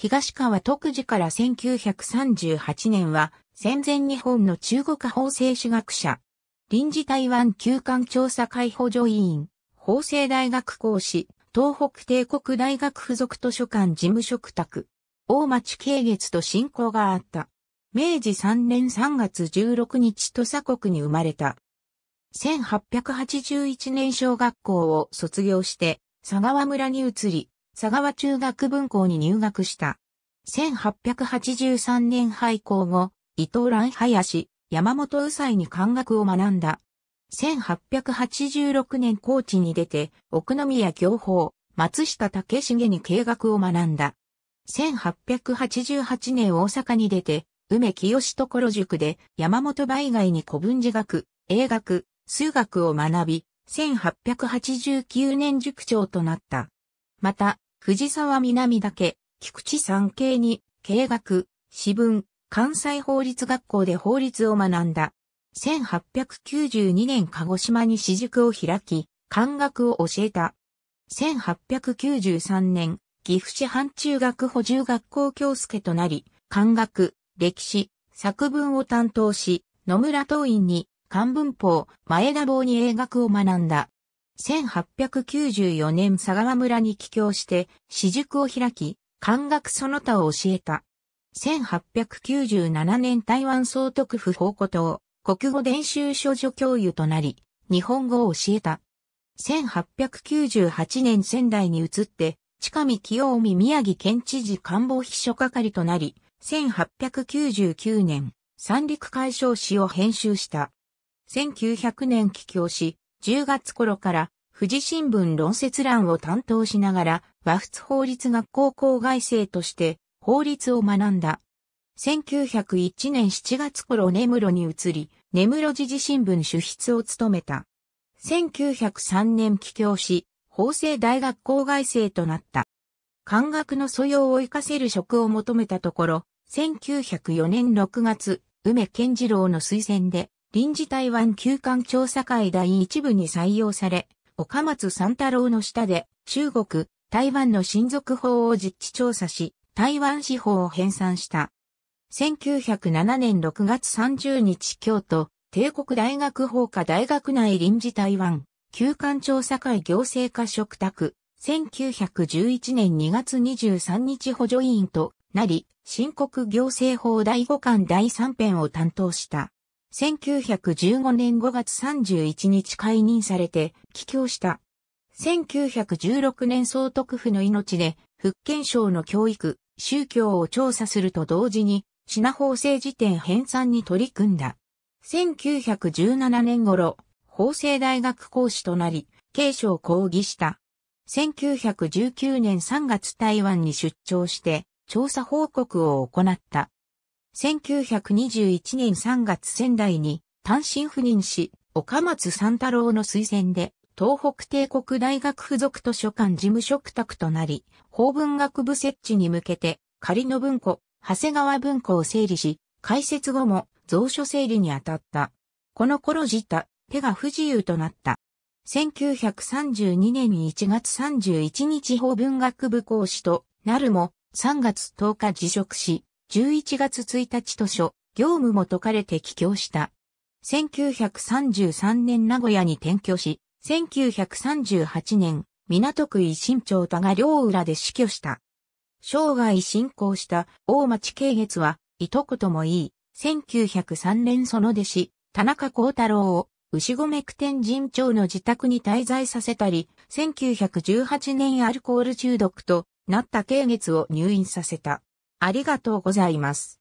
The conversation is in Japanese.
東川徳次から1938年は、戦前日本の中国法制史学者。臨時台湾休館調査会補助委員、法制大学講師、東北帝国大学附属図書館事務職宅、大町慶月と親交があった。明治3年3月16日土佐国に生まれた。1881年小学校を卒業して、佐川村に移り、佐川中学文校に入学した。1883年廃校後、伊藤蘭林、山本宇斎に漢学を学んだ。1886年高知に出て、奥宮教法、松下武重に経学を学んだ。1888年大阪に出て、梅清所塾で山本梅外に古文字学、英学、数学を学び、1889年塾長となった。また、藤沢南岳、菊池山系に、経学、私文、関西法律学校で法律を学んだ。1892年鹿児島に私塾を開き、漢学を教えた。1893年、岐阜市半中学補充学校教助となり、漢学、歴史、作文を担当し、野村党員に、漢文法、前田坊に英学を学んだ。1894年佐川村に帰郷して、私塾を開き、漢学その他を教えた。1897年台湾総督府報告等、国語伝習所助教諭となり、日本語を教えた。1898年仙台に移って、近見清臣宮城県知事官房秘書係となり、1899年、三陸解消史を編集した。1900年帰郷し、10月頃から富士新聞論説欄を担当しながら和仏法律学校校外生として法律を学んだ。1901年7月頃根室に移り、根室時事新聞主筆を務めた。1903年帰郷し、法政大学校外生となった。漢学の素養を活かせる職を求めたところ、1904年6月、梅健次郎の推薦で、臨時台湾休館調査会第一部に採用され、岡松三太郎の下で中国、台湾の親族法を実地調査し、台湾司法を編纂した。1907年6月30日京都、帝国大学法科大学内臨時台湾、休館調査会行政課嘱託、1911年2月23日補助委員となり、申告行政法第5巻第3編を担当した。1915年5月31日解任されて帰郷した。1916年総督府の命で、福建省の教育、宗教を調査すると同時に、品法制辞典編纂に取り組んだ。1917年頃、法政大学講師となり、継承講義した。1919年3月台湾に出張して、調査報告を行った。1921年3月仙台に単身赴任し、岡松三太郎の推薦で、東北帝国大学附属図書館事務職宅となり、法文学部設置に向けて、仮の文庫、長谷川文庫を整理し、開設後も蔵書整理に当たった。この頃自他、手が不自由となった。1932年1月31日法文学部講師となるも、3月10日辞職し、11月1日図書、業務も解かれて帰郷した。1933年名古屋に転居し、1938年、港区維新町田が両浦で死去した。生涯進行した大町慶月は、いとこともいい、1903年その弟子、田中幸太郎を、牛込区天神町の自宅に滞在させたり、1918年アルコール中毒となった慶月を入院させた。ありがとうございます。